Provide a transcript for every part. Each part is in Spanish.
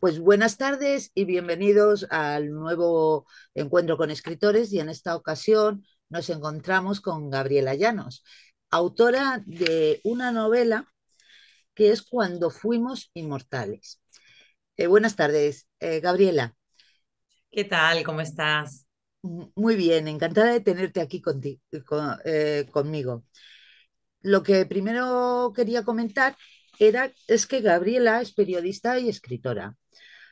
Pues buenas tardes y bienvenidos al nuevo encuentro con escritores y en esta ocasión nos encontramos con Gabriela Llanos, autora de una novela que es Cuando fuimos inmortales. Eh, buenas tardes, eh, Gabriela. ¿Qué tal? ¿Cómo estás? Muy bien, encantada de tenerte aquí eh, conmigo. Lo que primero quería comentar era, es que Gabriela es periodista y escritora.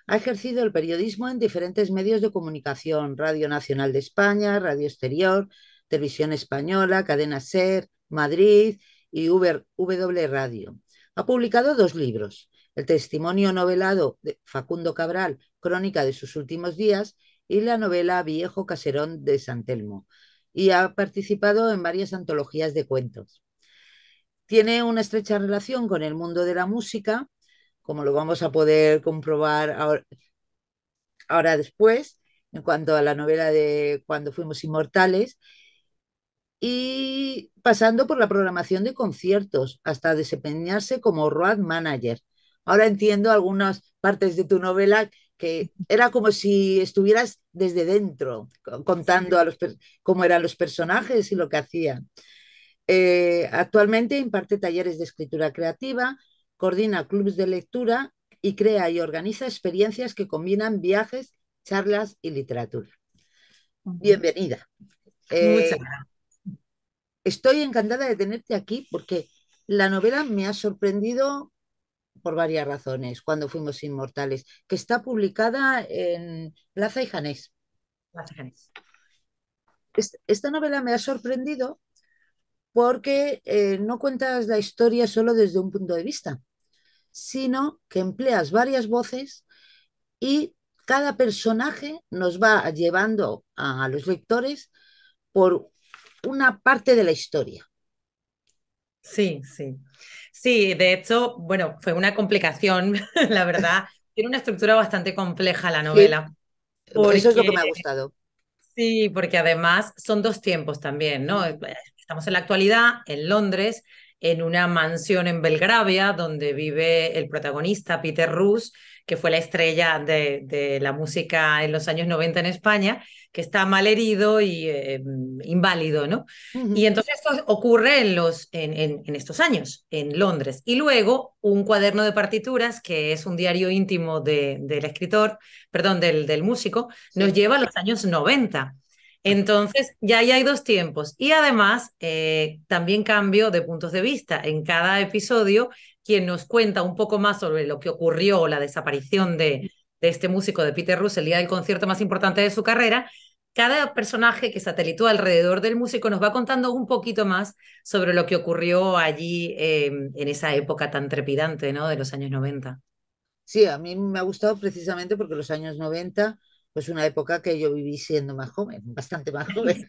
Ha ejercido el periodismo en diferentes medios de comunicación, Radio Nacional de España, Radio Exterior, Televisión Española, Cadena Ser, Madrid y W Radio. Ha publicado dos libros, El testimonio novelado de Facundo Cabral, Crónica de sus últimos días, y la novela Viejo Caserón de San Telmo, y ha participado en varias antologías de cuentos. Tiene una estrecha relación con el mundo de la música como lo vamos a poder comprobar ahora, después, en cuanto a la novela de Cuando fuimos inmortales, y pasando por la programación de conciertos hasta desempeñarse como road manager. Ahora entiendo algunas partes de tu novela que era como si estuvieras desde dentro contando a los cómo eran los personajes y lo que hacían. Eh, actualmente imparte talleres de escritura creativa, coordina clubes de lectura y crea y organiza experiencias que combinan viajes, charlas y literatura. Bienvenida. Muchas eh, gracias. Estoy encantada de tenerte aquí porque la novela me ha sorprendido por varias razones, cuando fuimos inmortales, que está publicada en Plaza Plaza y Janés. Esta novela me ha sorprendido porque eh, no cuentas la historia solo desde un punto de vista, sino que empleas varias voces y cada personaje nos va llevando a, los lectores por una parte de la historia. Sí, sí. Sí, de hecho, bueno, fue una complicación, la verdad. Tiene una estructura bastante compleja la novela. Por eso es lo que me ha gustado. Sí, porque además son dos tiempos también, ¿no? Estamos en la actualidad en Londres, en una mansión en Belgravia, donde vive el protagonista Peter Rus, que fue la estrella de, la música en los años 90 en España, que está mal herido y eh, inválido, ¿no? Y entonces esto ocurre en, los, estos años, en Londres. Y luego un cuaderno de partituras, que es un diario íntimo del escritor, perdón, del, del músico, nos lleva a los años 90 entonces, ya ahí hay dos tiempos. Y además, eh, también cambio de puntos de vista. En cada episodio, quien nos cuenta un poco más sobre lo que ocurrió, la desaparición de, este músico de Peter Russell, el día del concierto más importante de su carrera, cada personaje que satelitó alrededor del músico nos va contando un poquito más sobre lo que ocurrió allí em, en esa época tan trepidante ¿no? de los años 90. Sí, a mí me ha gustado precisamente porque los años 90 pues una época que yo viví siendo más joven, bastante más joven.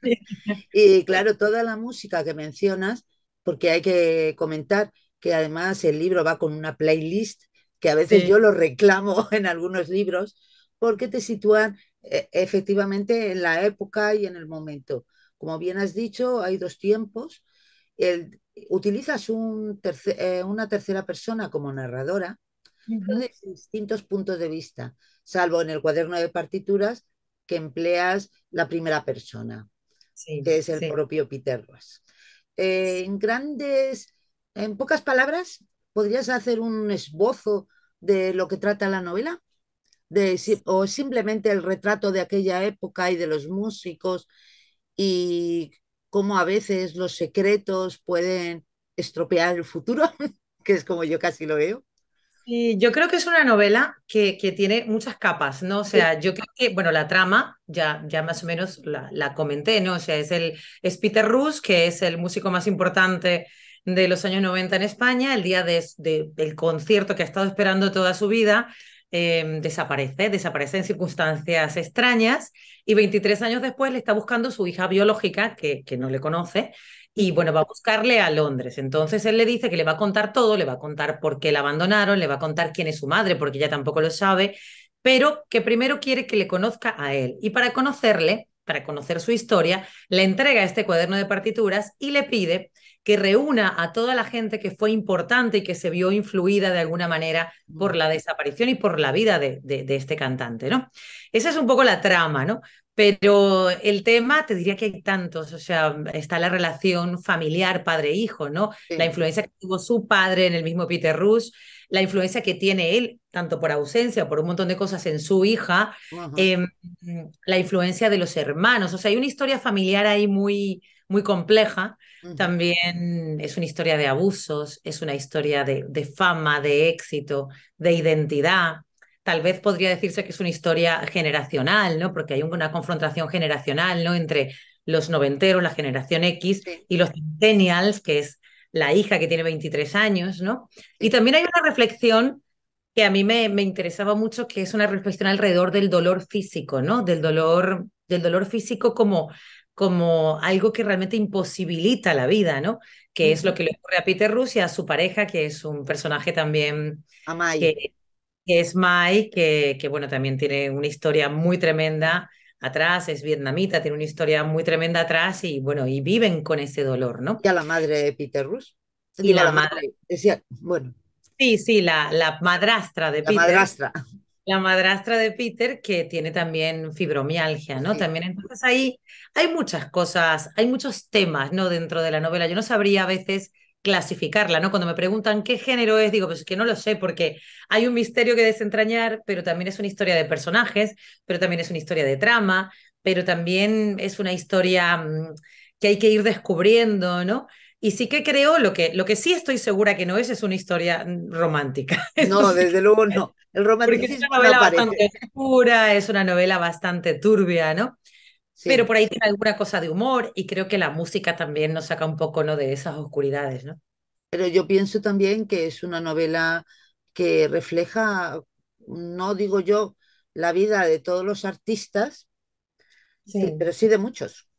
Y claro, toda la música que mencionas, porque hay que comentar que además el libro va con una playlist, que a veces yo lo reclamo en algunos libros, porque te sitúan eh, efectivamente en la época y en el momento. Como bien has dicho, hay dos tiempos. utilizas eh, una tercera persona como narradora distintos puntos de vista, salvo en el cuaderno de partituras que empleas la primera persona, que es el propio Peter Ross. en grandes, en pocas palabras, ¿podrías hacer un esbozo de lo que trata la novela? De, o simplemente el retrato de aquella época y de los músicos y cómo a veces los secretos pueden estropear el futuro, que es como yo casi lo veo yo creo que es una novela que, tiene muchas capas, ¿no? O sea, yo creo que, bueno, la trama, ya, ya más o menos la, comenté, ¿no? O sea, es, el, Peter Rus, que es el músico más importante de los años 90 en España, el día de, del concierto que ha estado esperando toda su vida, eh, desaparece, desaparece en circunstancias extrañas y 23 años después le está buscando su hija biológica, que, que no le conoce, y bueno, va a buscarle a Londres. Entonces él le dice que le va a contar todo, le va a contar por qué la abandonaron, le va a contar quién es su madre, porque ella tampoco lo sabe, pero que primero quiere que le conozca a él. Y para conocerle, para conocer su historia, le entrega este cuaderno de partituras y le pide que reúna a toda la gente que fue importante y que se vio influida de alguna manera por la desaparición y por la vida de, este cantante, ¿no? Esa es un poco la trama, ¿no? Pero el tema, te diría que hay tantos, o sea, está la relación familiar padre-hijo, ¿no? La influencia que tuvo su padre en el mismo Peter Rush, la influencia que tiene él, tanto por ausencia, o por un montón de cosas en su hija, em, la influencia de los hermanos, o sea, hay una historia familiar ahí muy, muy compleja también es una historia de abusos, es una historia de, fama, de éxito, de identidad. Tal vez podría decirse que es una historia generacional, ¿no? Porque hay una confrontación generacional, ¿no? Entre los noventeros, la generación X, y los centennials, que es la hija que tiene 23 años, ¿no? Y también hay una reflexión que a mí me, me, interesaba mucho, que es una reflexión alrededor del dolor físico, ¿no? Del dolor, del dolor físico como como algo que realmente imposibilita la vida, ¿no? Que es lo que le ocurre a Peter y a su pareja, que es un personaje también... Que, es Mai, que, que bueno, también tiene una historia muy tremenda atrás, es vietnamita, tiene una historia muy tremenda atrás y bueno, y viven con ese dolor, ¿no? Y a la madre de Peter Rus Y la, madre. bueno. Sí, sí, la, la madrastra de Peter. La madrastra la madrastra de Peter, que tiene también fibromialgia, ¿no? También entonces ahí hay muchas cosas, hay muchos temas, ¿no? Dentro de la novela. Yo no sabría a veces clasificarla, ¿no? Cuando me preguntan qué género es, digo, pues es que no lo sé, porque hay un misterio que desentrañar, pero también es una historia de personajes, pero también es una historia de trama, pero también es una historia mm, que hay que ir descubriendo, ¿no? Y sí que creo, lo que, lo que sí estoy segura que no es, es una historia romántica. No, desde luego no. El romanticismo es una novela bastante oscura, es una novela bastante turbia, ¿no? Pero por ahí tiene alguna cosa de humor y creo que la música también nos saca un poco ¿no? de esas oscuridades, ¿no? Pero yo pienso también que es una novela que refleja, no digo yo, la vida de todos los artistas, sí. pero sí de muchos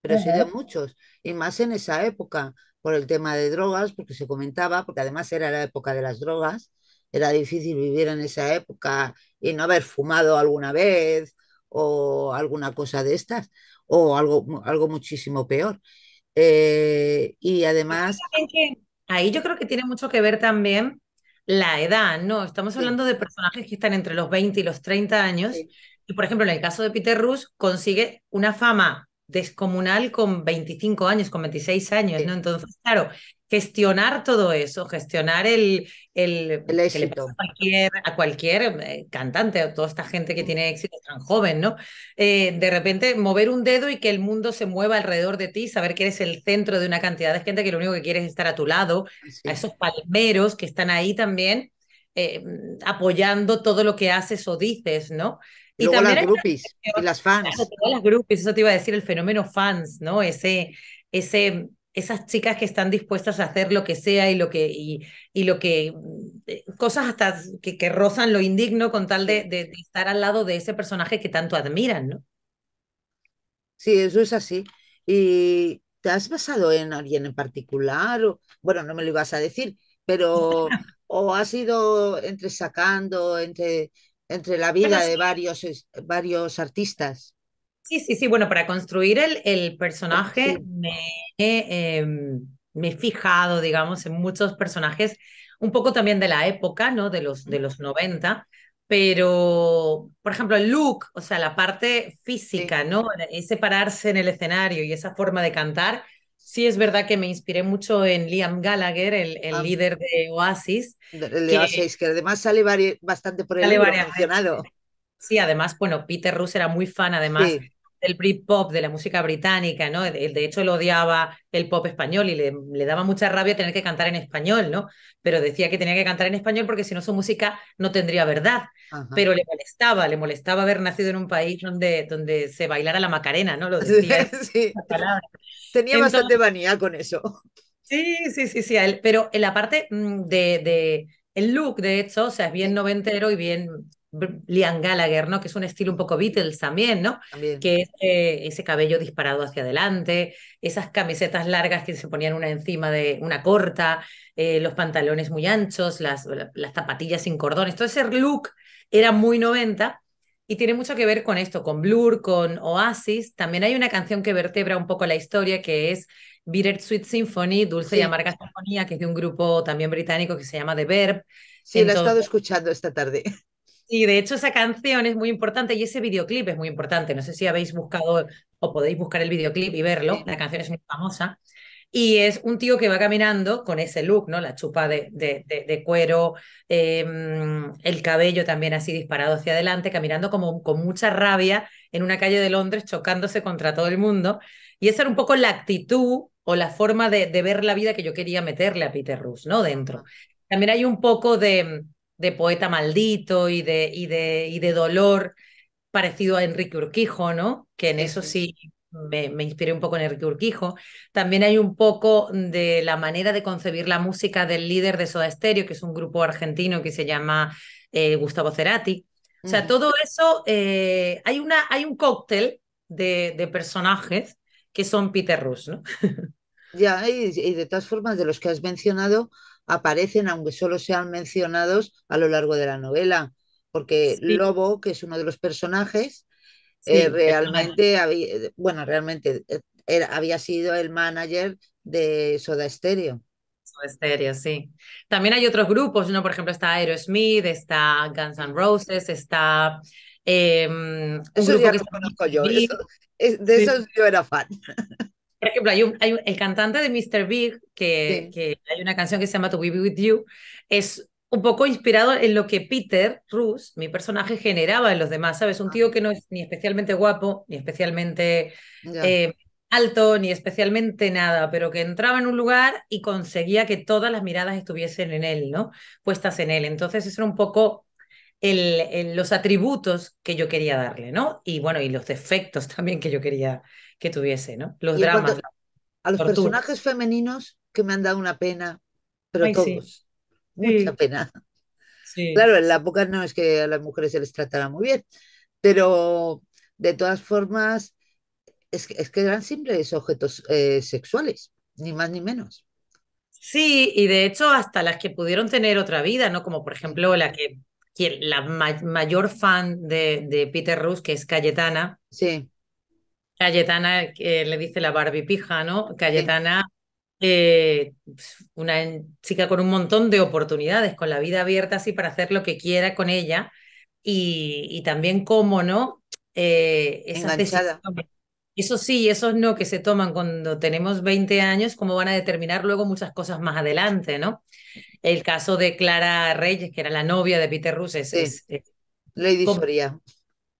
pero sí sido muchos, y más en esa época, por el tema de drogas, porque se comentaba, porque además era la época de las drogas, era difícil vivir en esa época y no haber fumado alguna vez o alguna cosa de estas, o algo, algo muchísimo peor. Eh, y además... Ahí yo creo que tiene mucho que ver también la edad, ¿no? Estamos hablando de personajes que están entre los 20 y los 30 años. Y por ejemplo, en el caso de Peter Rush consigue una fama descomunal con 25 años, con 26 años, ¿no? Entonces, claro, gestionar todo eso, gestionar el, el, éxito. a, cualquier, eh, cantante, o toda esta gente que tiene éxito tan joven, ¿no? Eh, de repente mover un dedo y que el mundo se mueva alrededor de ti, saber que eres el centro de una cantidad de gente que lo único que quiere es estar a tu lado, a esos palmeros que están ahí también. Eh, apoyando todo lo que haces o dices, ¿no? Y luego las groupies y las fans. eso te iba a decir, el fenómeno fans, ¿no? Ese, ese, esas chicas que están dispuestas a hacer lo que sea y lo que, y, lo que, mm, cosas hasta que, rozan lo indigno con tal de, estar al lado de ese personaje que tanto admiran, ¿no? Sí, eso es así. ¿Y te has basado en alguien en particular? bueno, no me lo ibas a decir, pero o has ido sacando, entre entre la vida de varios, varios artistas. Sí, sí, sí. Bueno, para construir el, el personaje eh, me, he fijado, digamos, en muchos personajes, un poco también de la época, ¿no? De los, de los 90. Pero, por ejemplo, el look, o sea, la parte física, ¿no? Ese pararse en el escenario y esa forma de cantar, sí es verdad que me inspiré mucho en Liam Gallagher, el, ah. líder de Oasis. El de Oasis, que, además sale bastante por el sale Sí, además, bueno, Peter Rus era muy fan además sí del pre-pop, de la música británica, ¿no? De, de hecho, él odiaba el pop español y le, daba mucha rabia tener que cantar en español, ¿no? Pero decía que tenía que cantar en español porque si no su música no tendría verdad. Pero le molestaba, le molestaba haber nacido en un país donde, donde se bailara la Macarena, ¿no? Lo decía. sí. Tenía bastante vanidad con eso. Sí, sí, sí, sí. pero en la parte mm, de, de el look, de hecho, o sea, es bien noventero y bien Liam Gallagher, ¿no? Que es un estilo un poco Beatles también, ¿no? Que eh, ese cabello disparado hacia adelante, esas camisetas largas que se ponían una encima de una corta, eh, los pantalones muy anchos, las, zapatillas sin cordones, todo ese look era muy 90 y tiene mucho que ver con esto, con Blur, con Oasis. También hay una canción que vertebra un poco la historia que es Bitter Sweet Symphony, Dulce y Amarga Sinfonía, que es de un grupo también británico que se llama The Verb. Sí, lo he estado escuchando esta tarde. Y de hecho esa canción es muy importante y ese videoclip es muy importante. No sé si habéis buscado o podéis buscar el videoclip y verlo. La canción es muy famosa. Y es un tío que va caminando con ese look, ¿no? La chupa de, cuero, em, el cabello también así disparado hacia adelante, caminando como con mucha rabia en una calle de Londres, chocándose contra todo el mundo. Y esa era un poco la actitud o la forma de, ver la vida que yo quería meterle a Peter Rus, ¿no? Dentro. También hay un poco de, de poeta maldito y de, y y de dolor, parecido a Enrique Urquijo, ¿no? Que en eso sí me, inspiré un poco en Enrique Urquijo. También hay un poco de la manera de concebir la música del líder de Soda Stereo, que es un grupo argentino que se llama eh, Gustavo Cerati. O sea, todo eso, eh, hay, una, hay un cóctel de, personajes que son Peter Rus, ¿no? ya, y de todas formas, de los que has mencionado, aparecen, aunque solo sean mencionados a lo largo de la novela, porque Lobo, que es uno de los personajes, eh, realmente, había, eh, bueno, realmente eh, había sido el manager de Soda Stereo. Soda Stereo, sí. También hay otros grupos, uno Por ejemplo, está Aerosmith, está Guns N' Roses, está... Em, eso ya que conozco yo, de esos yo era fan. Por ejemplo, hay, el cantante de Mr. Big, que, hay una canción que se llama To Be With You, es un poco inspirado en lo que Peter Rus, mi personaje, generaba en los demás, ¿sabes? Un ah. tío que no es ni especialmente guapo, ni especialmente eh, alto, ni especialmente nada, pero que entraba en un lugar y conseguía que todas las miradas estuviesen en él, ¿no? Puestas en él. Entonces, eso era un poco los atributos que yo quería darle, ¿no? Y bueno, y los defectos también que yo quería, que tuviese, ¿no? Los dramas. A los personajes femeninos que me han dado una pena, pero todos. Mucha pena. Claro, en la época no es que a las mujeres se les tratara muy bien, pero de todas formas, es que, eran simples objetos eh, sexuales, ni más ni menos. Sí, y de hecho hasta las que pudieron tener otra vida, ¿no? Como por ejemplo la que, la mayor fan de, Peter Rus, que es Cayetana. Sí. Cayetana, le dice la Barbie pija, ¿no? Cayetana, eh, una chica con un montón de oportunidades, con la vida abierta así para hacer lo que quiera con ella y, también cómo, ¿no? Eh, Eso sí, esos no que se toman cuando tenemos 20 años, cómo van a determinar luego muchas cosas más adelante, ¿no? El caso de Clara Reyes, que era la novia de Peter Russo es, Lady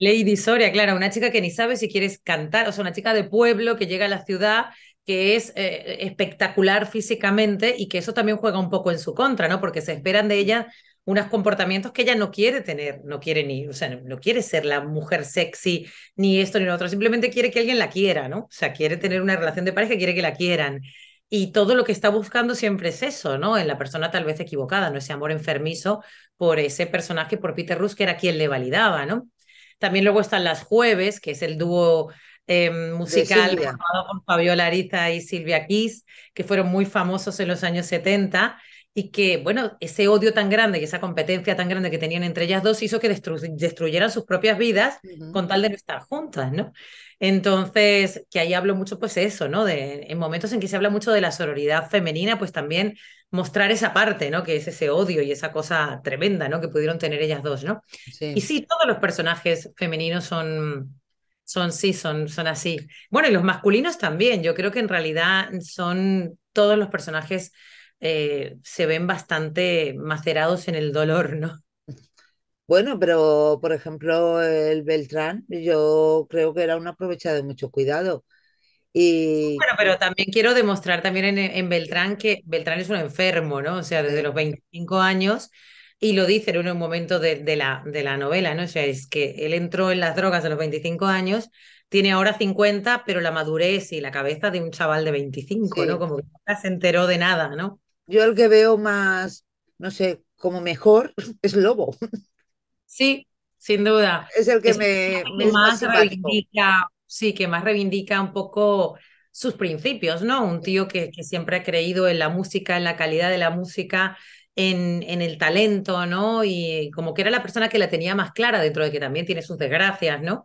Lady Soria, claro, una chica que ni sabe si quieres cantar, o sea, una chica de pueblo que llega a la ciudad, que es eh, espectacular físicamente y que eso también juega un poco en su contra, ¿no? Porque se esperan de ella unos comportamientos que ella no quiere tener, no quiere ni, o sea, no quiere ser la mujer sexy, ni esto ni lo otro, simplemente quiere que alguien la quiera, ¿no? O sea, quiere tener una relación de pareja, quiere que la quieran. Y todo lo que está buscando siempre es eso, ¿no? En la persona tal vez equivocada, ¿no? Ese amor enfermizo por ese personaje, por Peter Rus, que era quien le validaba, ¿no? También luego están las jueves, que es el dúo em, musical formado por Fabiola Ariza y Silvia Kiss, que fueron muy famosos en los años 70 y que, bueno, ese odio tan grande y esa competencia tan grande que tenían entre ellas dos hizo que destruyeran sus propias vidas con tal de no estar juntas, ¿no? Entonces, que ahí hablo mucho, pues eso, ¿no? De, en momentos en que se habla mucho de la sororidad femenina, pues también mostrar esa parte, ¿no? Que es ese odio y esa cosa tremenda, ¿no? Que pudieron tener ellas dos, ¿no? Y sí, todos los personajes femeninos son, son sí, son, son así. Bueno, y los masculinos también. Yo creo que en realidad son todos los personajes eh, se ven bastante macerados en el dolor, ¿no? Bueno, pero por ejemplo, el Beltrán, yo creo que era un aprovechado de mucho cuidado. Eh, bueno, pero también quiero demostrar también en, Beltrán que Beltrán es un enfermo, ¿no? O sea, desde los 25 años, y lo dice en un momento de, la, de la novela, ¿no? O sea, es que él entró en las drogas a los 25 años, tiene ahora 50, pero la madurez y la cabeza de un chaval de 25, ¿no? Como que nunca se enteró de nada, ¿no? Yo el que veo más, no sé, como mejor es Lobo. Sí, sin duda. Es el que me, me, más, más sí, que más reivindica un poco sus principios, ¿no? Un tío que, siempre ha creído en la música, en la calidad de la música, en, en, el talento, ¿no? Y como que era la persona que la tenía más clara dentro de que también tiene sus desgracias, ¿no?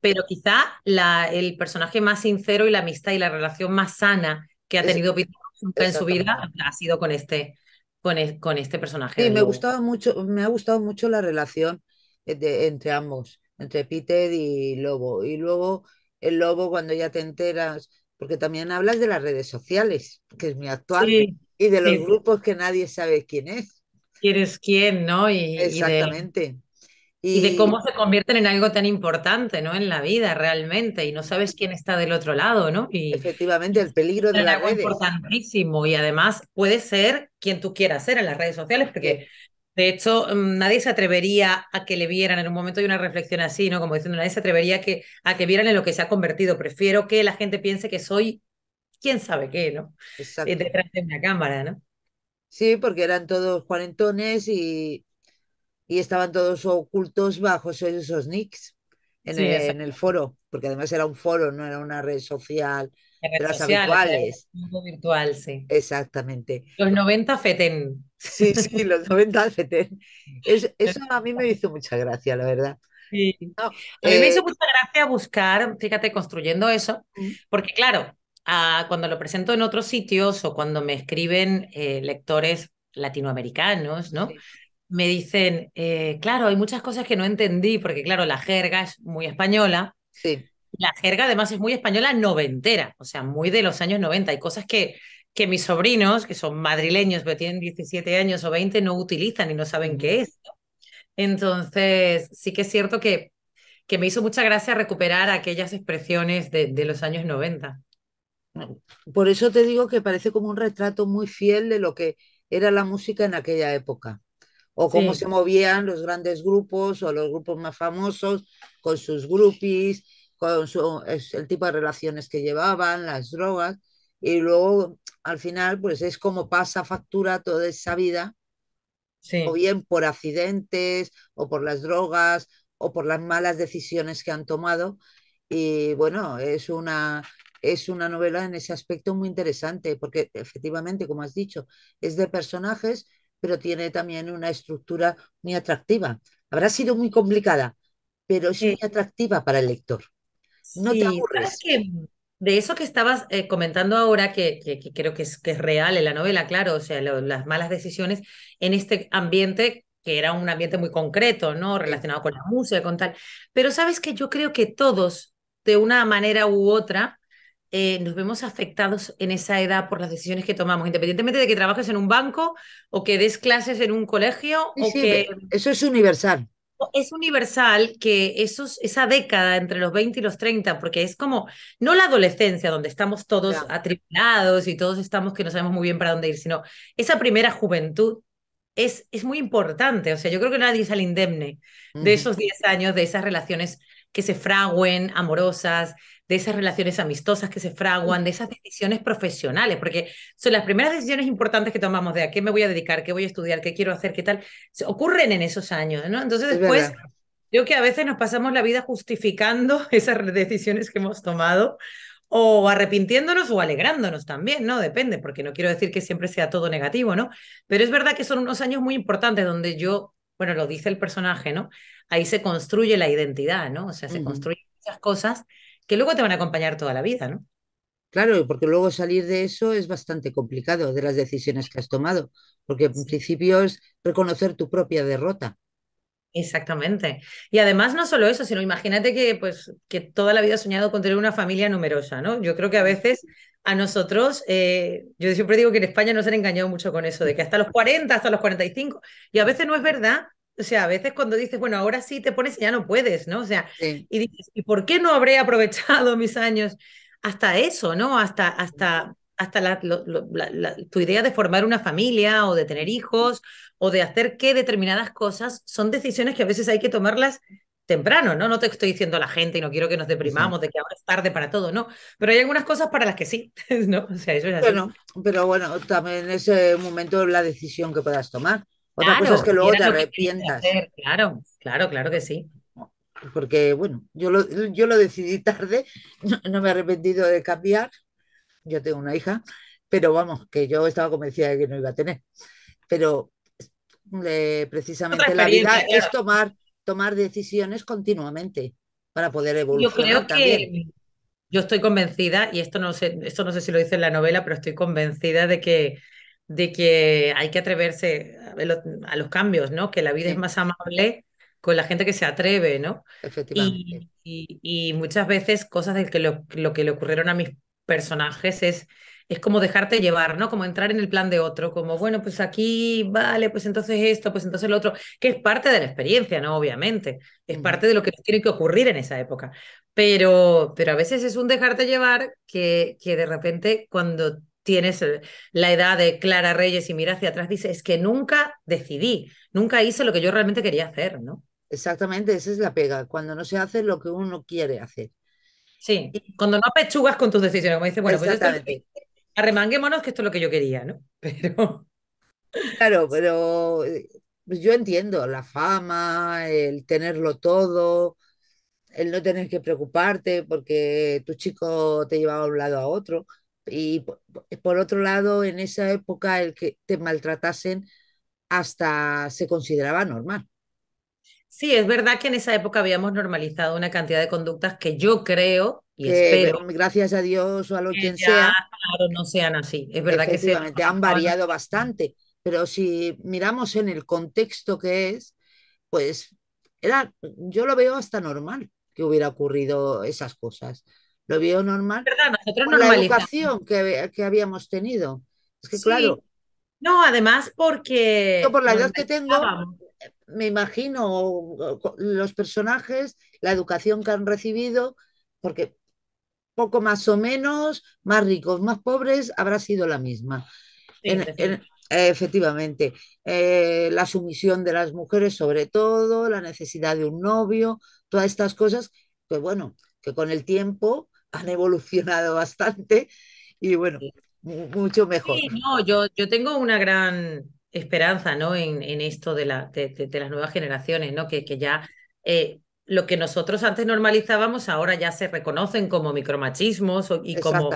Pero quizá la, el personaje más sincero y la amistad y la relación más sana que ha tenido Peter en su vida ha sido con este, con, e, este personaje. Sí, me, gustaba mucho, me ha gustado mucho la relación eh, de, entre ambos, entre Peter y Lobo. Y luego el lobo cuando ya te enteras, porque también hablas de las redes sociales, que es mi actual, y de los grupos que nadie sabe quién es. ¿Quién es quién, no? Y, Exactamente. Y de, cómo se convierten en algo tan importante, ¿no? En la vida realmente, y no sabes quién está del otro lado, ¿no? Y, efectivamente, el peligro de la es Es importantísimo, y además puede ser quien tú quieras ser en las redes sociales, porque... De hecho, mm, nadie se atrevería a que le vieran. En un momento de una reflexión así, ¿no? Como diciendo, nadie se atrevería a que, a que vieran en lo que se ha convertido. Prefiero que la gente piense que soy quién sabe qué, ¿no? Eh, Exacto. Detrás de una cámara, ¿no? Sí, porque eran todos cuarentones y, y estaban todos ocultos bajo esos, esos nicks en, el, foro, porque además era un foro, no era una red social, las social, mundo virtual, sí. Exactamente. Los 90 FETEN. Sí, sí, los 90 FETEN. eso a mí me hizo mucha gracia, la verdad. a mí me hizo eh, mucha gracia buscar, fíjate, construyendo eso, porque claro, cuando lo presento en otros sitios o cuando me escriben eh, lectores latinoamericanos, ¿no? me dicen, eh, claro, hay muchas cosas que no entendí, porque claro, la jerga es muy española. Sí. La jerga además es muy española noventera, o sea, muy de los años 90. Hay cosas que, que mis sobrinos, que son madrileños, pero tienen 17 años o 20, no utilizan y no saben qué es. Entonces, sí que es cierto que, que, me hizo mucha gracia recuperar aquellas expresiones de, de los años 90. Por eso te digo que parece como un retrato muy fiel de lo que era la música en aquella época o cómo se movían los grandes grupos o los grupos más famosos con sus groupies, con el tipo de relaciones que llevaban, las drogas. Y luego, al final, pues es como pasa factura toda esa vida, o bien por accidentes, o por las drogas, o por las malas decisiones que han tomado. Y bueno, es una, es una novela en ese aspecto muy interesante, porque efectivamente, como has dicho, es de personajes pero tiene también una estructura muy atractiva. Habrá sido muy complicada, pero es sí. muy atractiva para el lector. No te aburres. Que de eso que estabas eh, comentando ahora, que, creo que es, real en la novela, claro, o sea, las malas decisiones en este ambiente que era un ambiente muy concreto, ¿no? Relacionado con la música, con tal. Pero sabes que yo creo que todos, de una manera u otra, eh, nos vemos afectados en esa edad por las decisiones que tomamos, independientemente de que trabajes en un banco o que des clases en un colegio. Sí, sí, Eso es universal. Es universal que esos, esa década entre los 20 y los 30, porque es como, no la adolescencia donde estamos todos claro. atribulados y todos estamos que no sabemos muy bien para dónde ir, sino esa primera juventud es, es muy importante. O sea, yo creo que nadie sale indemne de esos 10 años, de esas relaciones que se fraguen, amorosas, de esas relaciones amistosas que se fraguan, de esas decisiones profesionales, porque son las primeras decisiones importantes que tomamos de a qué me voy a dedicar, qué voy a estudiar, qué quiero hacer, qué tal, se ocurren en esos años, ¿no? Entonces después, yo que a veces nos pasamos la vida justificando esas decisiones que hemos tomado o arrepintiéndonos o alegrándonos también, ¿no? Depende, porque no quiero decir que siempre sea todo negativo, ¿no? Pero es verdad que son unos años muy importantes donde yo bueno, lo dice el personaje, ¿no? Ahí se construye la identidad, ¿no? O sea, se construyen muchas cosas que luego te van a acompañar toda la vida, ¿no? Claro, porque luego salir de eso es bastante complicado, de las decisiones que has tomado, porque en principio es reconocer tu propia derrota. Exactamente. Y además no solo eso, sino imagínate que, pues, que toda la vida he soñado con tener una familia numerosa, ¿no? Yo creo que a veces a nosotros, eh, yo siempre digo que en España nos han engañado mucho con eso, de que hasta los 40, hasta los 45, y a veces no es verdad. O sea, a veces cuando dices, bueno, ahora sí te pones y ya no puedes, ¿no? O sea, y dices, ¿y por qué no habré aprovechado mis años hasta eso, ¿no? Hasta, hasta hasta tu idea de formar una familia o de tener hijos o de hacer que determinadas cosas son decisiones que a veces hay que tomarlas temprano, ¿no? No te estoy diciendo a la gente y no quiero que nos deprimamos de que ahora es tarde para todo, ¿no? Pero hay algunas cosas para las que sí, ¿no? pero bueno, también es ese eh, momento la decisión que puedas tomar. Otra claro, cosa es que luego te claro, claro, claro que sí. Porque, bueno, yo lo, yo lo decidí tarde, no me he arrepentido de cambiar, yo tengo una hija, pero vamos, que yo estaba convencida de que no iba a tener. Pero eh, precisamente la vida es tomar, tomar decisiones continuamente para poder evolucionar. Yo creo también. que yo estoy convencida, y esto no sé, esto no sé si lo dice en la novela, pero estoy convencida de que de que hay que atreverse a los, cambios, ¿no? Que la vida es más amable con la gente que se atreve, ¿no? Efectivamente. Y, muchas veces cosas de que lo, lo, que le ocurrieron a mis personajes es, es como dejarte llevar, ¿no? Como entrar en el plan de otro, como, bueno, pues aquí, vale, pues entonces esto, pues entonces lo otro, que es parte de la experiencia, ¿no? Obviamente, es parte de lo que tiene que ocurrir en esa época. Pero, pero a veces es un dejarte llevar que, que de repente cuando tienes eh, la edad de Clara Reyes y mira hacia atrás, dice es que nunca decidí, nunca hice lo que yo realmente quería hacer, ¿no? Exactamente, esa es la pega, cuando no se hace lo que uno quiere hacer. Sí, cuando no apechugas con tus decisiones, como dices, bueno, pues esto, arremanguémonos que esto es lo que yo quería, ¿no? Pero... Claro, pero pues yo entiendo la fama, el tenerlo todo, el no tener que preocuparte porque tu chico te llevaba de un lado a otro. Y por otro lado, en esa época el que te maltratasen hasta se consideraba normal. Sí, es verdad que en esa época habíamos normalizado una cantidad de conductas que yo creo y espero. Gracias a Dios o a lo que sea. Claro, no sean así. Es verdad que se han variado bastante, pero si miramos en el contexto que es, pues era, yo lo veo hasta normal que hubiera ocurrido esas cosas. Lo veo normal. ¿Verdad? la educación que, habíamos tenido. Es que claro. No, además porque. Yo por la edad que tengo, me imagino los personajes, la educación que han recibido, porque poco más o menos, más ricos, más pobres, habrá sido la misma. efectivamente, eh, la sumisión de las mujeres sobre todo, la necesidad de un novio, todas estas cosas que, bueno, que con el tiempo han evolucionado bastante y, bueno, mucho mejor. Sí, no, yo, yo tengo una gran esperanza ¿no? en, en esto de, la, de, las nuevas generaciones, ¿no? que, que ya eh, lo que nosotros antes normalizábamos ahora ya se reconocen como micromachismos y como,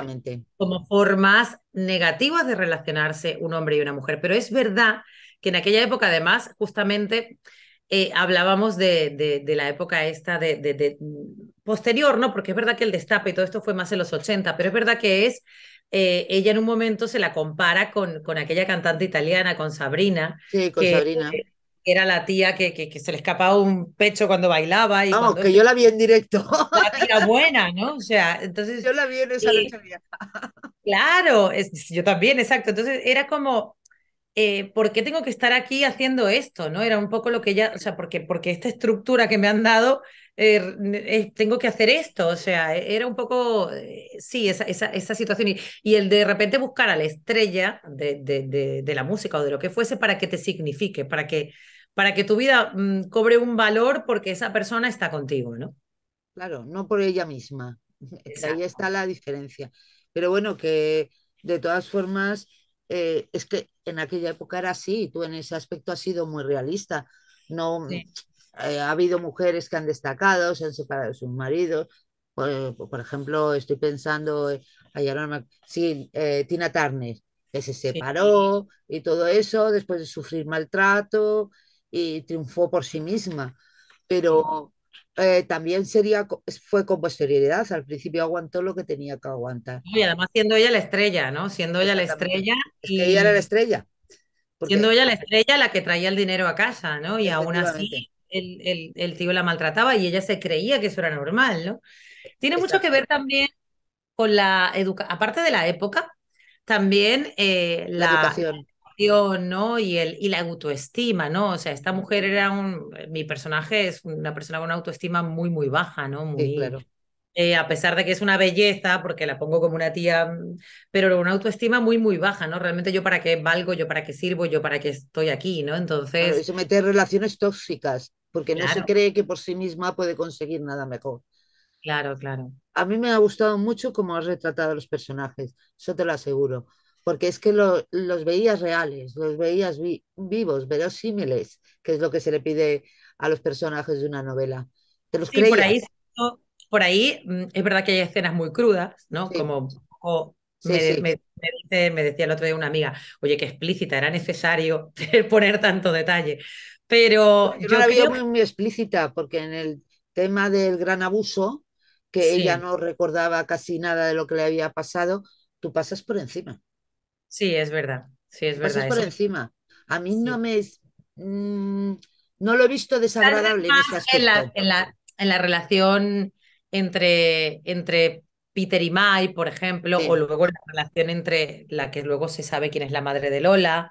como formas negativas de relacionarse un hombre y una mujer. Pero es verdad que en aquella época, además, justamente eh, hablábamos de, de, la época esta de, de, mm, posterior, ¿no? Porque es verdad que el destape y todo esto fue más en los 80, pero es verdad que es eh, ella en un momento se la compara con, con aquella cantante italiana, con Sabrina. Sí, con Sabrina. era la tía que, que, se le escapaba un pecho cuando bailaba. Y Vamos, que yo la vi en directo. La tía buena, ¿no? O sea, entonces... Yo la vi en esa eh, noche Claro, yo también, exacto. Entonces era como, eh, ¿por qué tengo que estar aquí haciendo esto? ¿No? Era un poco lo que ella, o sea, porque, porque esta estructura que me han dado Er, eh, tengo que hacer esto. O sea, e, era un poco, eh, sí, esa, esa, esa situación. Y, el de repente buscar a la estrella de, la música o de lo que fuese para que te signifique, para que, para que tu vida mm, cobre un valor porque esa persona está contigo, ¿no? Claro, no por ella misma. Ahí está la diferencia. Pero bueno, que de todas formas, eh, es que en aquella época era así, tú en ese aspecto has sido muy realista. No, mm, eh, ha habido mujeres que han destacado, se han separado de sus maridos. Por, ejemplo, estoy pensando, eh, sí, eh, Tina Turner, que se separó y todo eso después de sufrir maltrato y triunfó por sí misma. Pero eh, también sería, fue con posterioridad, al principio aguantó lo que tenía que aguantar. Y además siendo ella la estrella, ¿no? Siendo ella la estrella. ella era la estrella. Siendo ella la estrella la que traía el dinero a casa, ¿no? Y aún así el, tío la maltrataba y ella se creía que eso era normal, ¿no? Tiene mucho que ver también con la educación, aparte de la época, también eh, la, educación. ¿no? Y, el, y la autoestima, ¿no? O sea, esta mujer era un, mi personaje es una persona con una autoestima muy, muy baja, ¿no? Muy, claro. Eh, a pesar de que es una belleza, porque la pongo como una tía, pero una autoestima muy, muy baja, ¿no? Realmente yo para qué valgo, yo para qué sirvo, yo para qué estoy aquí, ¿no? Entonces... eso relaciones tóxicas, porque no se cree que por sí misma puede conseguir nada mejor. Claro, claro. A mí me ha gustado mucho cómo has retratado los personajes, eso te lo aseguro, porque es que los veías reales, los veías vivos, verosímiles, que es lo que se le pide a los personajes de una novela. Por ahí, mm, es verdad que hay escenas muy crudas, ¿no? Como me, me, decía el otro día una amiga, oye, que explícita, era necesario poner tanto detalle. Pero yo, la veo muy, explícita, porque en el tema del gran abuso, que ella no recordaba casi nada de lo que le había pasado, tú pasas por encima. Sí, es verdad. Sí, es verdad. Pasas por encima. A mí no me. Mm, no lo he visto desagradable en esa este En la, relación entre, entre Peter y Mai, por ejemplo, o luego la relación entre la que luego se sabe quién es la madre de Lola,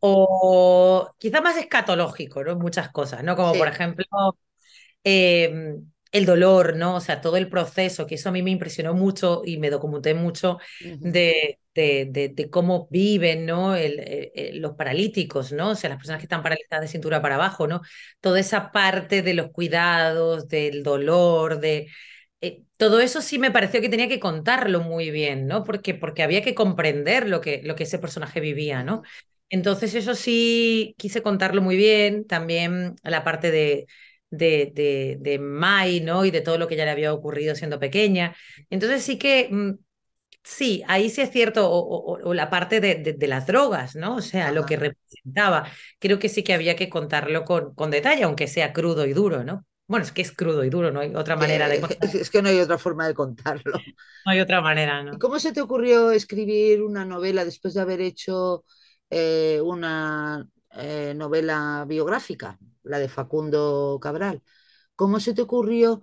o quizá más escatológico, ¿no? Muchas cosas, ¿no? Como por ejemplo em, el dolor, ¿no? O sea, todo el proceso, que eso a mí me impresionó mucho y me documenté mucho de, de, cómo viven, ¿no? Eh, eh, los paralíticos, ¿no? O sea, las personas que están paralizadas de cintura para abajo, ¿no? Toda esa parte de los cuidados, del dolor, de eh, todo eso sí me pareció que tenía que contarlo muy bien, ¿no? Porque, porque había que comprender lo que, lo que ese personaje vivía, ¿no? Entonces eso sí quise contarlo muy bien, también la parte de, de, de, de Mai, ¿no? Y de todo lo que ya le había ocurrido siendo pequeña. Entonces sí que, mm, sí, ahí sí es cierto, o, la parte de, de, las drogas, ¿no? O sea, lo que representaba. Creo que sí que había que contarlo con, con detalle, aunque sea crudo y duro, ¿no? Bueno, es que es crudo y duro, no hay otra manera de eh, Es que no hay otra forma de contarlo. No hay otra manera, ¿no? ¿Cómo se te ocurrió escribir una novela después de haber hecho eh, una eh, novela biográfica, la de Facundo Cabral? ¿Cómo se te ocurrió?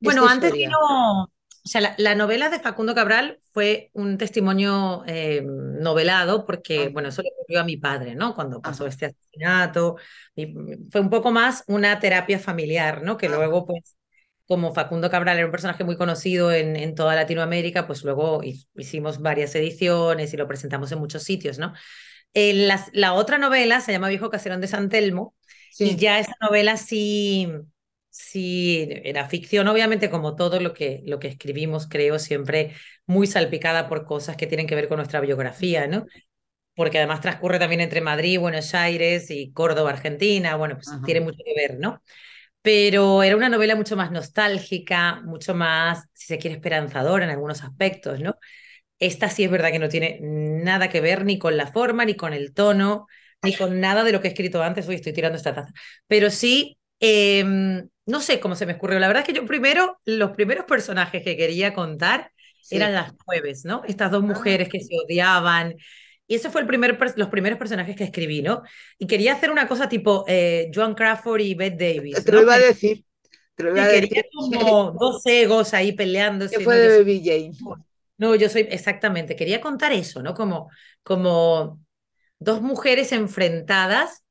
Bueno, antes no. O sea, la, novela de Facundo Cabral fue un testimonio eh, novelado porque, ah. bueno, eso le ocurrió a mi padre, ¿no? Cuando pasó este asesinato. fue un poco más una terapia familiar, ¿no? Que luego, pues, como Facundo Cabral era un personaje muy conocido en, toda Latinoamérica, pues luego hicimos varias ediciones y lo presentamos en muchos sitios, ¿no? la, otra novela se llama Viejo Caserón de San Telmo y ya esa novela sí Sí, era ficción, obviamente como todo lo que, lo que escribimos, creo, siempre muy salpicada por cosas que tienen que ver con nuestra biografía, ¿no? Porque además transcurre también entre Madrid, Buenos Aires y Córdoba, Argentina, bueno, pues tiene mucho que ver, ¿no? Pero era una novela mucho más nostálgica, mucho más, si se quiere, esperanzadora en algunos aspectos, ¿no? Esta sí es verdad que no tiene nada que ver ni con la forma, ni con el tono, ni con nada de lo que he escrito antes, hoy estoy tirando esta taza, pero sí Em, no sé cómo se me ocurrió. La verdad es que yo primero, los primeros personajes que quería contar eran las jueves, ¿no? Estas dos ah. mujeres que se odiaban. Y ese fue el primer, los primeros personajes que escribí, ¿no? Y quería hacer una cosa tipo eh, Joan Crawford y Beth Davis. Te lo iba a decir. Te lo iba a decir. Quería como dos egos ahí peleándose. Que fue de No, yo soy, exactamente, quería contar eso, ¿no? Como, como dos mujeres enfrentadas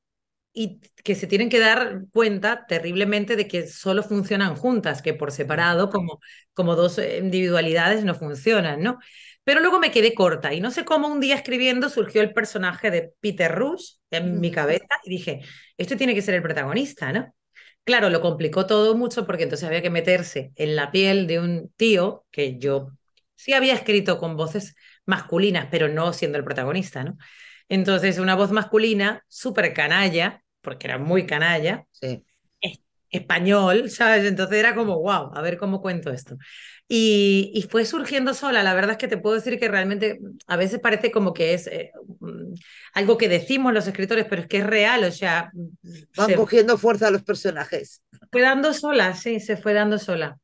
y que se tienen que dar cuenta terriblemente de que solo funcionan juntas, que por separado, como, como dos eh, individualidades, no funcionan, ¿no? Pero luego me quedé corta y no sé cómo un día escribiendo surgió el personaje de Peter Rush en mi cabeza y dije, esto tiene que ser el protagonista, ¿no? Claro, lo complicó todo mucho porque entonces había que meterse en la piel de un tío que yo sí había escrito con voces masculinas, pero no siendo el protagonista, ¿no? Entonces, una voz masculina, súper canalla, porque era muy canalla, español, ¿sabes? Entonces era como, wow, a ver cómo cuento esto. Y, fue surgiendo sola, la verdad es que te puedo decir que realmente a veces parece como que es eh, mm, algo que decimos los escritores, pero es que es real, o sea... Van cogiendo fuerza los personajes. Fue dando sola, sí, se fue dando sola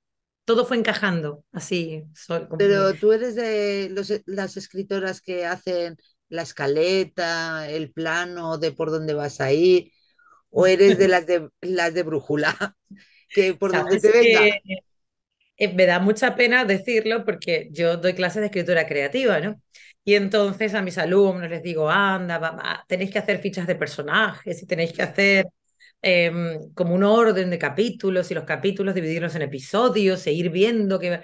todo fue encajando así. solo. Pero tú eres de las escritoras que hacen la escaleta, el plano de por dónde vas a ir, o eres de las de las de brújula, que por donde te venga. Eh, me da mucha pena decirlo porque yo doy clases de escritura creativa, ¿no? Y entonces a mis alumnos les digo, anda, tenéis que hacer fichas de personajes y tenéis que hacer em, como un orden de capítulos y los capítulos dividirlos en episodios e viendo que...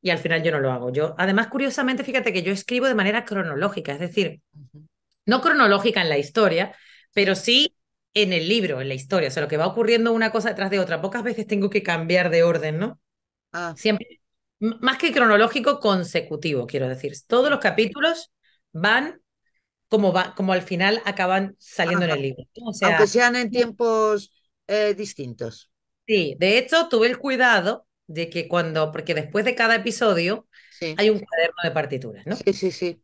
Y al final yo no lo hago. Yo, además, curiosamente, fíjate que yo escribo de manera cronológica, es decir, no cronológica en la historia, pero sí en el libro, en la historia, o sea, lo que va ocurriendo una cosa detrás de otra. Pocas veces tengo que cambiar de orden, ¿no? Ah. Siempre, más que cronológico, consecutivo, quiero decir. Todos los capítulos van como, va, como al final acaban saliendo en el libro. Aunque sean en tiempos eh, distintos. Sí, de hecho tuve el cuidado de que cuando, porque después de cada episodio hay un cuaderno de partituras, ¿no? Sí, sí, sí.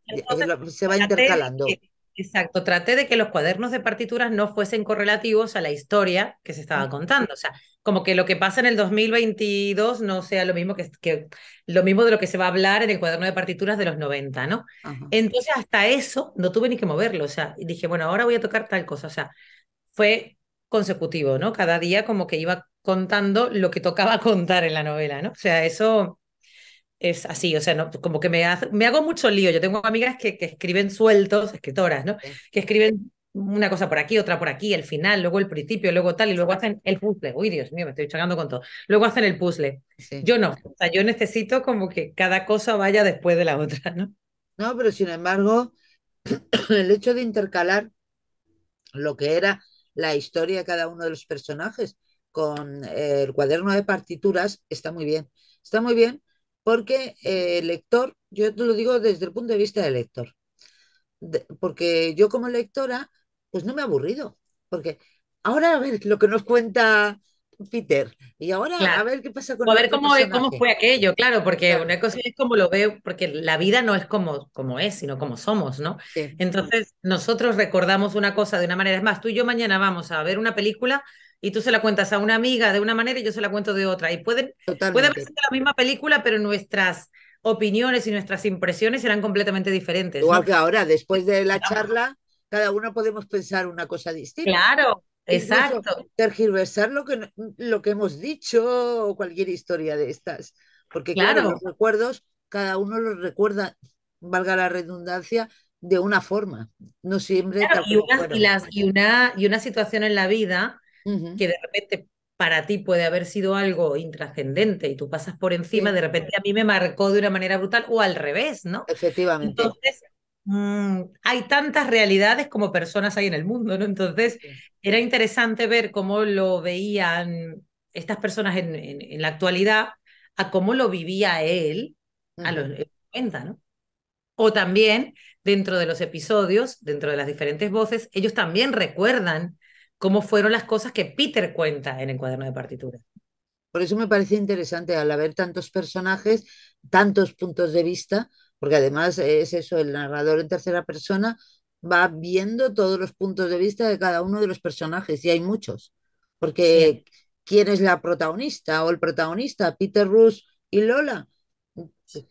se va intercalando. Exacto, traté de que los cuadernos de partituras no fuesen correlativos a la historia que se estaba contando, o sea, como que lo que pasa en el 2022 no sea lo mismo que, que lo mismo de lo que se va a hablar en el cuaderno de partituras de los 90, ¿no? Entonces hasta eso no tuve ni que moverlo, o sea, dije, bueno, ahora voy a tocar tal cosa, o sea, fue consecutivo, ¿no? Cada día como que iba contando lo que tocaba contar en la novela, ¿no? O sea, eso es así, o sea, no, como que me, hago mucho lío. Yo tengo amigas que, escriben sueltos, escritoras, ¿no? Que escriben una cosa por aquí, otra por aquí, el final, luego el principio, luego tal, y luego hacen el puzzle. Uy, Dios mío, me estoy chocando con todo. Luego hacen el puzzle. Yo no, o sea, yo necesito como que cada cosa vaya después de la otra, ¿no? No, pero sin embargo, el hecho de intercalar lo que era la historia de cada uno de los personajes con el cuaderno de partituras está muy bien. Está muy bien porque eh, el lector, yo te lo digo desde el punto de vista del lector, porque yo como lectora, pues no me he aburrido, porque ahora a ver lo que nos cuenta Peter. Y ahora a ver qué pasa con A ver este cómo, fue aquello, claro, porque una cosa es como lo veo, porque la vida no es como, como es, sino como somos, ¿no? Entonces, nosotros recordamos una cosa de una manera. Es más, tú y yo mañana vamos a ver una película y tú se la cuentas a una amiga de una manera y yo se la cuento de otra. Y pueden, ser la misma película, pero nuestras opiniones y nuestras impresiones serán completamente diferentes. Igual que ahora, después de la charla, cada uno podemos pensar una cosa distinta. Claro, exacto. Tergiversar lo que, lo que hemos dicho o cualquier historia de estas. Porque claro. los recuerdos, cada uno los recuerda, valga la redundancia, de una forma, no siempre. las, y, una, y una situación en la vida que de repente para ti puede haber sido algo intrascendente y tú pasas por encima, de repente a mí me marcó de una manera brutal o al revés, ¿no? Efectivamente. Entonces, mm, hay tantas realidades como personas hay en el mundo, ¿no? Entonces, era interesante ver cómo lo veían estas personas en, la actualidad a cómo lo vivía él a los 90, ¿no? O también dentro de los episodios, dentro de las diferentes voces, ellos también recuerdan cómo fueron las cosas que Peter cuenta en el cuaderno de partitura. Por eso me parece interesante al haber tantos personajes, tantos puntos de vista, porque además es eso, el narrador en tercera persona va viendo todos los puntos de vista de cada uno de los personajes, y hay muchos, porque ¿quién es la protagonista o el protagonista? ¿Peter Rus y Lola?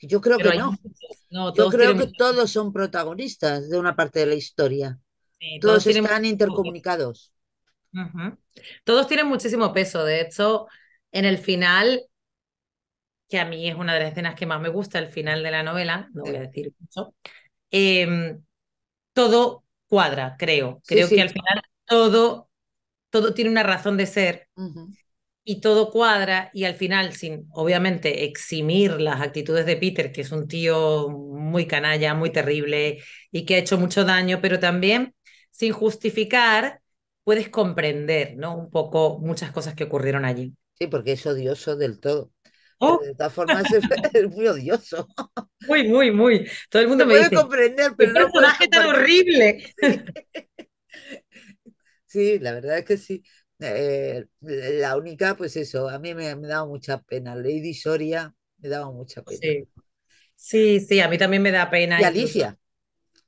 Yo creo que no. Yo creo que todos son protagonistas de una parte de la historia. todos, están intercomunicados. Todos tienen muchísimo peso, de hecho, en el final, que a mí es una de las escenas que más me gusta, el final de la novela, no voy a decir mucho, em, todo cuadra, creo. Creo que al final todo, todo tiene una razón de ser. Y todo cuadra y al final, sin obviamente eximir las actitudes de Peter, que es un tío muy canalla, muy terrible y que ha hecho mucho daño, pero también sin justificar puedes comprender, ¿no? Un poco muchas cosas que ocurrieron allí. Sí, porque es odioso del todo. Oh. De todas formas, es, muy odioso. Muy, muy, muy. Todo el mundo me puede comprender, pero no personaje tan horrible! Sí. la verdad es que sí. Eh, la única, pues eso, a mí me, me daba mucha pena. Lady Soria me daba mucha pena. Sí, sí, a mí también me da pena. Y Alicia.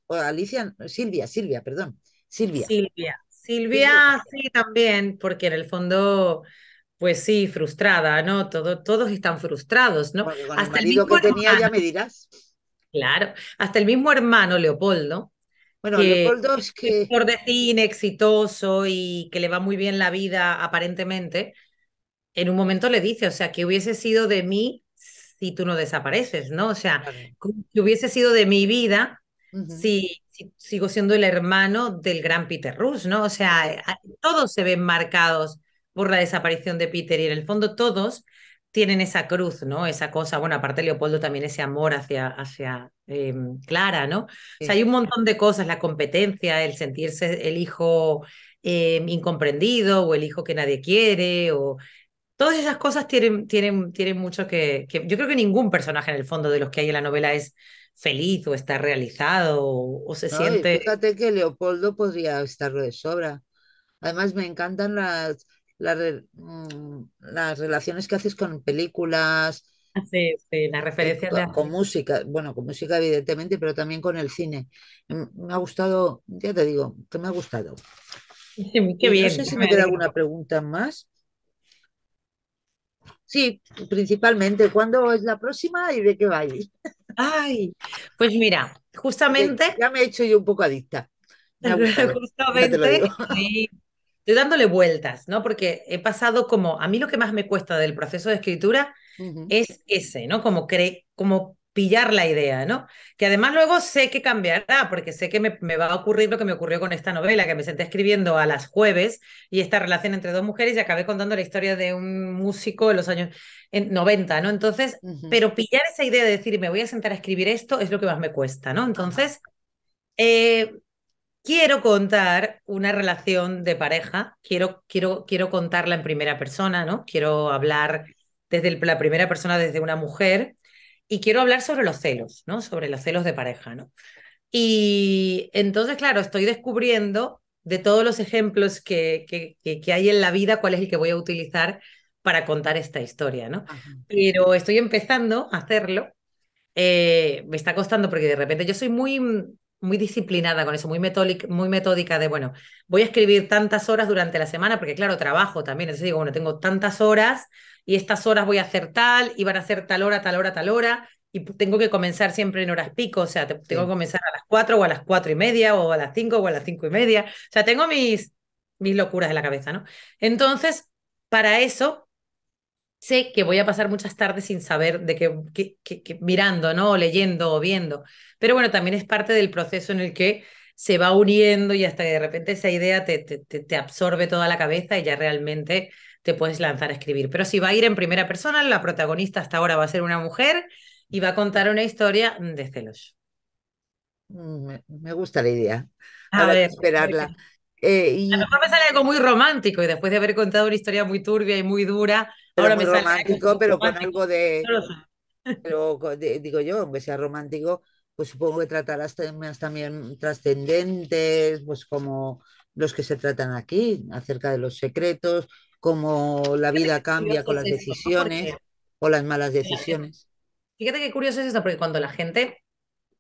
O Alicia, Silvia, Silvia, perdón. Silvia. Silvia. Silvia, sí, también, porque en el fondo, pues sí, frustrada, ¿no? Todo, todos están frustrados, ¿no? hasta el mismo tenía, hermano, ya me dirás. Claro, hasta el mismo hermano Leopoldo. Bueno, Leopoldo es que. por decir, exitoso y que le va muy bien la vida aparentemente. En un momento le dice, o sea, que hubiese sido de mí si tú no desapareces, ¿no? O sea, que hubiese sido de mi vida si, sigo siendo el hermano del gran Peter Rus, ¿no? O sea, eh, todos se ven marcados por la desaparición de Peter y en el fondo todos tienen esa cruz, ¿no? Esa cosa, bueno, aparte Leopoldo también ese amor hacia, hacia em, Clara, ¿no? O sea, hay un montón de cosas, la competencia, el sentirse el hijo em, incomprendido o el hijo que nadie quiere o todas esas cosas tienen, tienen, tienen mucho que, que, Yo creo que ningún personaje en el fondo de los que hay en la novela es feliz o está realizado o, se siente... Fíjate que Leopoldo podría estarlo de sobra. Además, me encantan las, las, mm, relaciones que haces con películas. Ah, las eh, referencias con, música, bueno, con música evidentemente, pero también con el cine. Me ha gustado, ya te digo, que me ha gustado. bien. No sé si me queda alguna pregunta más. Sí, principalmente, ¿cuándo es la próxima y de qué va a ir? Ay, pues mira, justamente. Ya, me he hecho yo un poco adicta. justamente estoy, dándole vueltas, ¿no? Porque he pasado como. A mí lo que más me cuesta del proceso de escritura es ese, ¿no? Como, creer... como pillar la idea, ¿no? Que además luego sé que cambiará, porque sé que me, va a ocurrir lo que me ocurrió con esta novela, que me senté escribiendo a las jueves y esta relación entre dos mujeres y acabé contando la historia de un músico en los años en 90, ¿no? Entonces, pero pillar esa idea de decir, me voy a sentar a escribir esto es lo que más me cuesta, ¿no? Entonces, eh, quiero contar una relación de pareja, quiero, quiero, quiero contarla en primera persona, ¿no? Quiero hablar desde la primera persona, desde una mujer y quiero hablar sobre los celos, ¿no? Sobre los celos de pareja, ¿no? Y entonces, claro, estoy descubriendo de todos los ejemplos que, que, hay en la vida, cuál es el que voy a utilizar para contar esta historia, ¿no? Pero estoy empezando a hacerlo. Eh, me está costando porque de repente yo soy muy, muy disciplinada con eso, muy, metódica, muy metódica de, bueno, voy a escribir tantas horas durante la semana, porque claro, trabajo también, entonces digo, bueno, tengo tantas horas y estas horas voy a hacer tal y van a ser tal hora, tal hora, tal hora, y tengo que comenzar siempre en horas pico, o sea, tengo que comenzar a las cuatro o a las cuatro y media o a las cinco o a las cinco y media, o sea, tengo mis, mis locuras en la cabeza, ¿no? Entonces, para eso sé que voy a pasar muchas tardes sin saber de qué, mirando, ¿no? leyendo o viendo. Pero bueno, también es parte del proceso en el que se va uniendo y hasta que de repente esa idea te, absorbe toda la cabeza y ya realmente te puedes lanzar a escribir. Pero si va a ir en primera persona, la protagonista hasta ahora va a ser una mujer y va a contar una historia de celos. Mm, me gusta la idea. A ver, esperarla. Eh, a lo mejor sale algo muy romántico y después de haber contado una historia muy turbia y muy dura, romántico, pero con algo de... Pero digo yo, aunque sea romántico, pues supongo que tratarás temas también trascendentes, pues como los que se tratan aquí, acerca de los secretos, cómo la vida cambia con las decisiones o las malas decisiones. Fíjate qué curioso es esto, porque cuando la gente,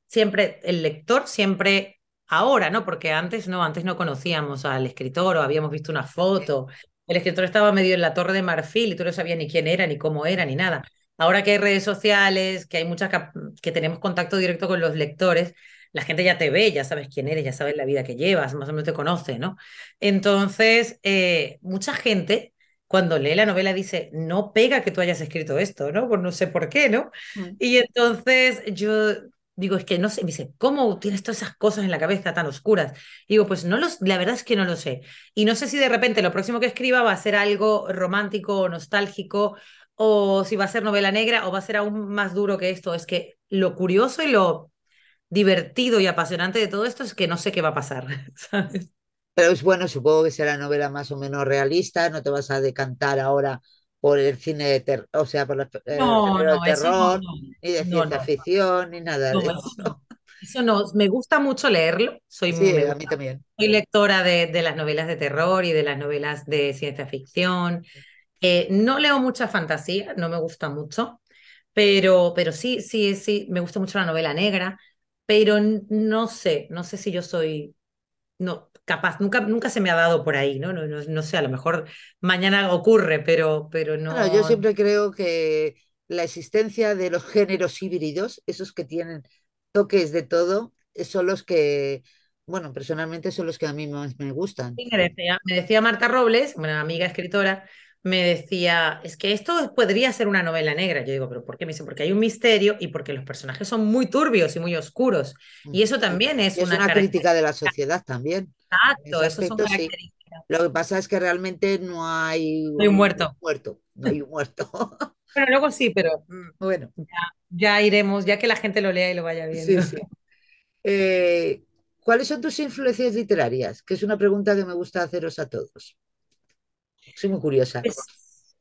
siempre, el lector siempre ahora, ¿no? Porque antes no, antes no conocíamos al escritor o habíamos visto una foto el escritor estaba medio en la torre de marfil y tú no sabías ni quién era, ni cómo era, ni nada. Ahora que hay redes sociales, que hay muchas que tenemos contacto directo con los lectores, la gente ya te ve, ya sabes quién eres, ya sabes la vida que llevas, más o menos te conoce, ¿no? Entonces, eh, mucha gente cuando lee la novela dice, no pega que tú hayas escrito esto, ¿no? Por pues no sé por qué, ¿no? Mm. Y entonces yo Digo, es que no sé, me dice, ¿cómo tienes todas esas cosas en la cabeza tan oscuras? Digo, pues no los, la verdad es que no lo sé. Y no sé si de repente lo próximo que escriba va a ser algo romántico o nostálgico, o si va a ser novela negra, o va a ser aún más duro que esto. Es que lo curioso y lo divertido y apasionante de todo esto es que no sé qué va a pasar, Pero es bueno, supongo que será novela más o menos realista, no te vas a decantar ahora por el cine de terror, o sea, por la, eh, terror, y de ciencia ficción, ni nada de eso. no, me gusta mucho leerlo. Soy, muy, soy lectora de, las novelas de terror y de las novelas de ciencia ficción. Eh, no leo mucha fantasía, no me gusta mucho, pero, pero sí, sí, sí, me gusta mucho la novela negra, pero no sé, no sé si yo soy no, capaz, nunca, nunca se me ha dado por ahí, ¿no? No, sé, a lo mejor mañana ocurre, pero, pero no. yo siempre creo que la existencia de los géneros híbridos, esos que tienen toques de todo, eh, son los que, bueno, personalmente son los que a mí más me gustan. me decía, Marta Robles, una amiga escritora, me decía, es que esto podría ser una novela negra. Yo digo, pero ¿por qué? Me dice, porque hay un misterio y porque los personajes son muy turbios y muy oscuros. Y mm. eso también es, una, crítica de la sociedad también. Exacto, eso es Lo que pasa es que realmente no hay, un muerto. muerto. No hay un muerto. Pero luego sí, pero mm, bueno. Ya, iremos, ya que la gente lo lea y lo vaya viendo. Eh, ¿Cuáles son tus influencias literarias? Que es una pregunta que me gusta haceros a todos. Soy muy curiosa. Pues,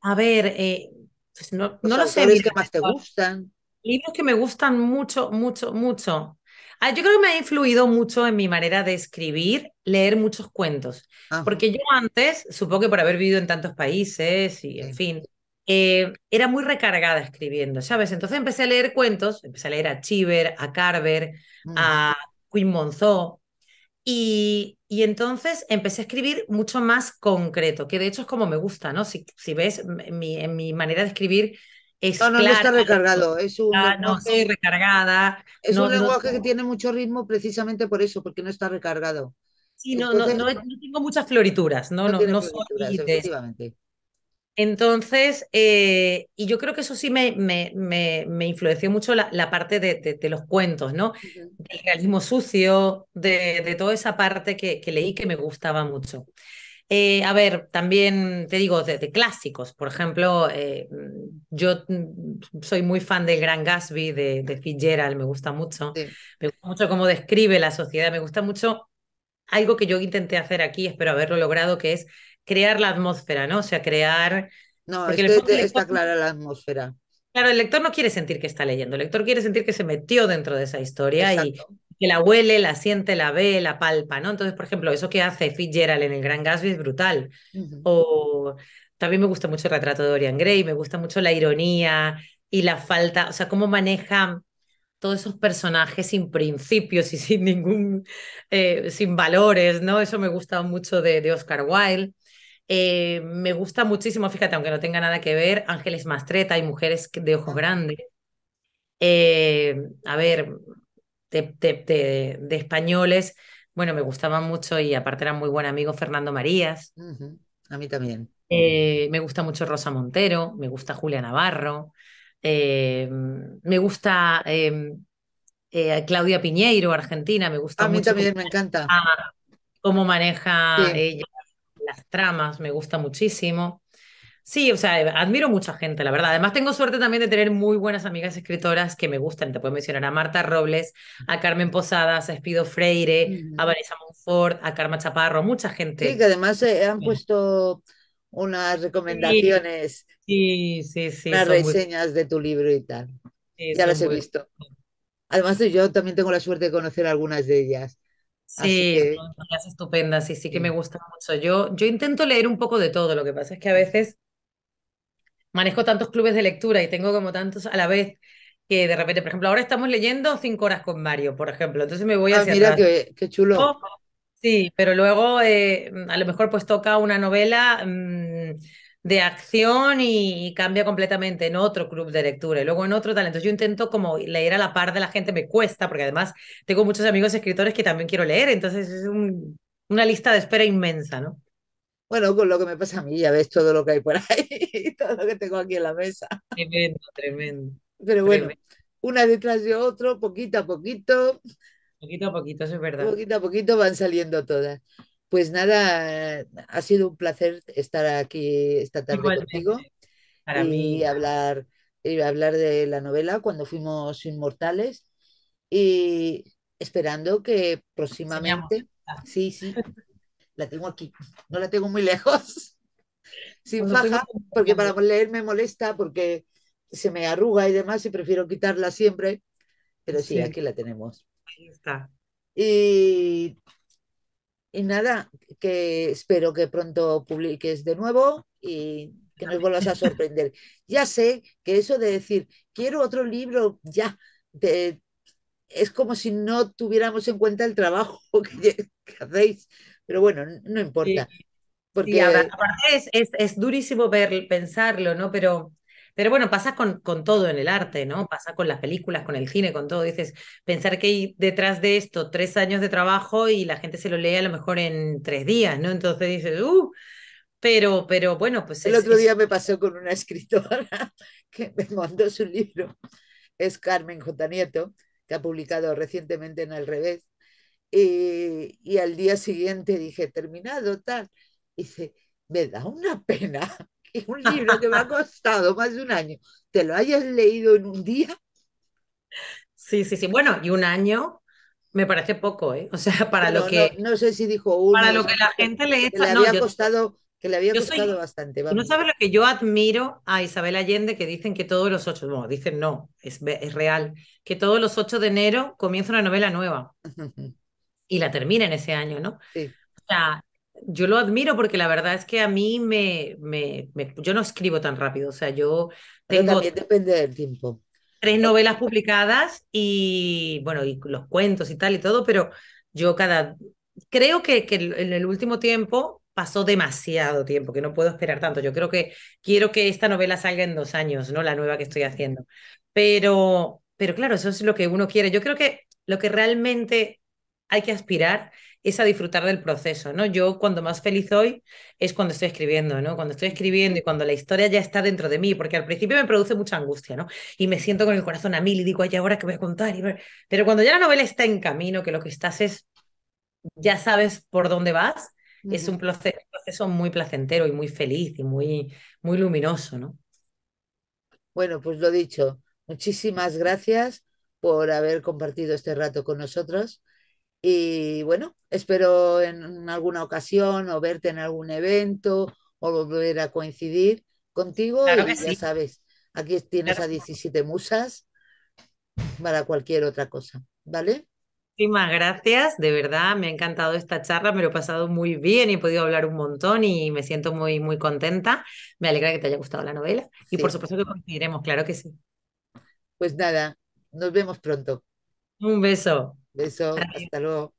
a ver, eh, pues no, lo sé. que más te gustan? Libros que me gustan mucho, mucho, mucho. Ah, yo creo que me ha influido mucho en mi manera de escribir, leer muchos cuentos. Ah. Porque yo antes, supongo que por haber vivido en tantos países y, en fin, eh, era muy recargada escribiendo, ¿sabes? Entonces empecé a leer cuentos, empecé a leer a Chiver, a Carver, mm. a Queen Monzó, y, entonces empecé a escribir mucho más concreto, que de hecho es como me gusta, ¿no? Si, ves, mi, mi manera de escribir es. No, no, está recargado, es un. no recargada. Es un lenguaje que tiene mucho ritmo precisamente por eso, porque no está recargado. Sí, no, no, no, tengo muchas florituras, no, no, no, soy entonces, eh, y yo creo que eso sí me, me, me, influenció mucho la, parte de, de, los cuentos, ¿no? Del realismo sucio, de, de, toda esa parte que, que, leí que me gustaba mucho. Eh, a ver, también te digo, de, clásicos, por ejemplo, eh, yo soy muy fan del Gran Gatsby, de, Fitzgerald, me gusta mucho. Me gusta mucho cómo describe la sociedad, me gusta mucho algo que yo intenté hacer aquí, espero haberlo logrado, que es crear la atmósfera, ¿no? O sea, crear... No, porque que este está, clara la atmósfera. Claro, el lector no quiere sentir que está leyendo, el lector quiere sentir que se metió dentro de esa historia y que la huele, la siente, la ve, la palpa, ¿no? Entonces, por ejemplo, eso que hace Fitzgerald en El Gran Gatsby es brutal. O también me gusta mucho el retrato de Dorian Gray, me gusta mucho la ironía y la falta, o sea, cómo maneja todos esos personajes sin principios y sin ningún, eh, sin valores, ¿no? Eso me gusta mucho de, de Oscar Wilde. Eh, me gusta muchísimo, fíjate, aunque no tenga nada que ver, Ángeles Mastreta y Mujeres de Ojos ah. Grandes. Eh, a ver, de, españoles, bueno, me gustaban mucho y aparte era muy buen amigo Fernando Marías. A mí también. Eh, me gusta mucho Rosa Montero, me gusta Julia Navarro, me gusta em, Claudia Piñeiro, Argentina, me gusta. A mí mucho también me encanta. Cómo maneja ella las tramas, me gusta muchísimo. Sí, o sea, admiro mucha gente, la verdad. Además, tengo suerte también de tener muy buenas amigas escritoras que me gustan. Te puedo mencionar a Marta Robles, a Carmen Posadas, a Espido Freire, a Vanessa Monfort, a Karma Chaparro, mucha gente. Sí, que además eh, han puesto unas recomendaciones, sí, sí, sí, reseñas de tu libro y tal. ya las he visto. Además, yo también tengo la suerte de conocer algunas de ellas. Sí, son historias estupendas y sí que me gusta mucho. Yo, yo intento leer un poco de todo, lo que pasa es que a veces manejo tantos clubes de lectura y tengo como tantos a la vez que de repente, por ejemplo, ahora estamos leyendo cinco horas con Mario, por ejemplo, entonces me voy a ah, mira Qué, chulo. sí, pero luego eh, a lo mejor pues toca una novela... Mm, de acción y, cambia completamente en otro club de lectura y luego en otro talento yo intento como leer a la par de la gente, me cuesta, porque además tengo muchos amigos escritores que también quiero leer, entonces es una lista de espera inmensa, ¿no? Bueno, con lo que me pasa a mí, ya ves todo lo que hay por ahí, todo lo que tengo aquí en la mesa. Tremendo, tremendo. Pero bueno, una detrás de otro, poquito a poquito. Poquito a poquito, eso es verdad. Poquito a poquito van saliendo todas. Pues nada, eh, ha sido un placer estar aquí esta tarde contigo Para y mí. hablar y hablar de la novela cuando fuimos inmortales y esperando que próximamente, ah. sí, sí, la tengo aquí, no la tengo muy lejos, sin faja, porque para leer me molesta, porque se me arruga y demás y prefiero quitarla siempre, pero sí. sí. aquí la tenemos. Ahí está. Y y nada, que espero que pronto publiques de nuevo y que nos vuelvas a sorprender. Ya sé que eso de decir, quiero otro libro, ya, es como si no tuviéramos en cuenta el trabajo que, hacéis, pero bueno, no importa. Porque... aparte es, durísimo ver, pensarlo, ¿no? Pero pero bueno, pasa con, todo en el arte, ¿no? Pasa con las películas, con el cine, con todo. Dices, pensar que hay detrás de esto tres años de trabajo y la gente se lo lee a lo mejor en tres días, ¿no? Entonces dices, ¡uh! Pero, pero bueno, pues... El otro día me pasó con una escritora que me mandó su libro. Es Carmen J. Nieto, que ha publicado recientemente en Al Revés. Y, al día siguiente dije, terminado, tal. Y dice, me da una pena un libro que me ha costado más de un año, te lo hayas leído en un día. Sí, sí, sí. Bueno, y un año me parece poco, ¿eh? O sea, para lo que. No, sé si dijo uno. Para lo que la gente le echa. había costado, que le había costado bastante. No sabes lo que yo admiro a Isabel Allende, que dicen que todos los ocho, No, dicen no, es, real, que todos los ocho de enero comienza una novela nueva. y la termina en ese año, ¿no? Sí. O sea, yo lo admiro porque la verdad es que a mí me, me, yo no escribo tan rápido, o sea, yo tengo... también depende del tiempo. Tres eh, novelas publicadas y, bueno, y los cuentos y tal y todo, pero yo cada... Creo que, que en el último tiempo pasó demasiado tiempo, que no puedo esperar tanto. Yo creo que quiero que esta novela salga en dos años, ¿no? La nueva que estoy haciendo. Pero, pero claro, eso es lo que uno quiere. Yo creo que lo que realmente hay que aspirar es a disfrutar del proceso, ¿no? Yo cuando más feliz soy es cuando estoy escribiendo, ¿no? Cuando estoy escribiendo y cuando la historia ya está dentro de mí, porque al principio me produce mucha angustia, ¿no? Y me siento con el corazón a mí y digo, ay, ahora qué voy a contar. Pero cuando ya la novela está en camino, que lo que estás es, ya sabes por dónde vas, es un proceso, muy placentero y muy feliz y muy, muy luminoso, ¿no? Bueno, pues lo dicho, muchísimas gracias por haber compartido este rato con nosotros y bueno, espero en alguna ocasión o verte en algún evento o volver a coincidir contigo. ya sabes, aquí tienes a 17 musas para cualquier otra cosa, ¿vale? Muchísimas gracias, de verdad me ha encantado esta charla, me lo he pasado muy bien, y he podido hablar un montón y me siento muy, muy contenta. Me alegra que te haya gustado la novela y por supuesto que coincidiremos, claro que sí. Pues nada, nos vemos pronto. Un beso. Beso, hasta luego.